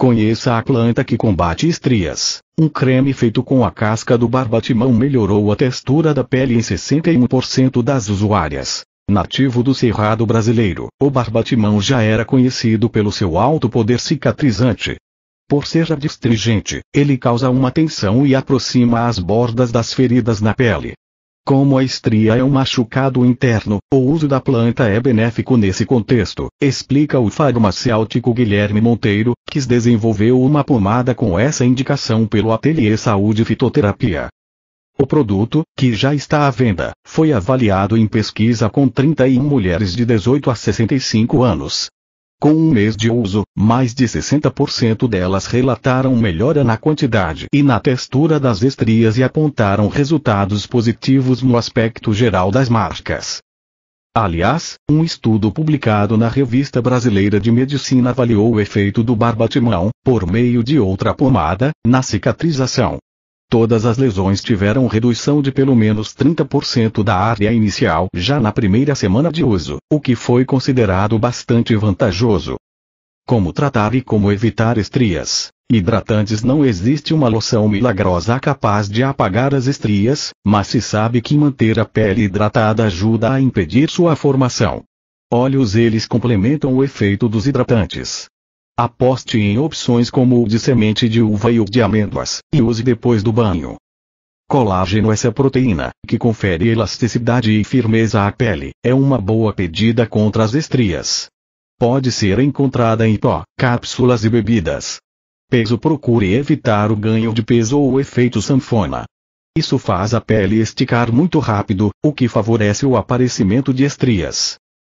Conheça a planta que combate estrias. Um creme feito com a casca do barbatimão melhorou a textura da pele em 61% das usuárias. Nativo do Cerrado brasileiro, o barbatimão já era conhecido pelo seu alto poder cicatrizante. Por ser adstringente, ele causa uma tensão e aproxima as bordas das feridas na pele. Como a estria é um machucado interno, o uso da planta é benéfico nesse contexto, explica o farmacêutico Guilherme Monteiro, que desenvolveu uma pomada com essa indicação pelo Ateliê Saúde Fitoterapia. O produto, que já está à venda, foi avaliado em pesquisa com 31 mulheres de 18 a 65 anos, com um mês de uso, mais de 60% delas relataram melhora na quantidade e na textura das estrias e apontaram resultados positivos no aspecto geral das marcas. Aliás, um estudo publicado na Revista Brasileira de Medicina avaliou o efeito do barbatimão, por meio de outra pomada, na cicatrização Todas as lesões tiveram redução de pelo menos 30% da área inicial já na primeira semana de uso, o que foi considerado bastante vantajoso. Como tratar e como evitar estrias? Hidratantes não existe uma loção milagrosa capaz de apagar as estrias, mas se sabe que manter a pele hidratada ajuda a impedir sua formação. Óleos eles complementam o efeito dos hidratantes, Aposte em opções como o de semente de uva e o de amêndoas, e use depois do banho. Colágeno é Essa proteína, que confere elasticidade e firmeza à pele, é uma boa pedida contra as estrias. Pode ser encontrada em pó, cápsulas e bebidas. Peso Procure evitar o ganho de peso ou o efeito sanfona. Isso faz a pele esticar muito rápido, o que favorece o aparecimento de estrias.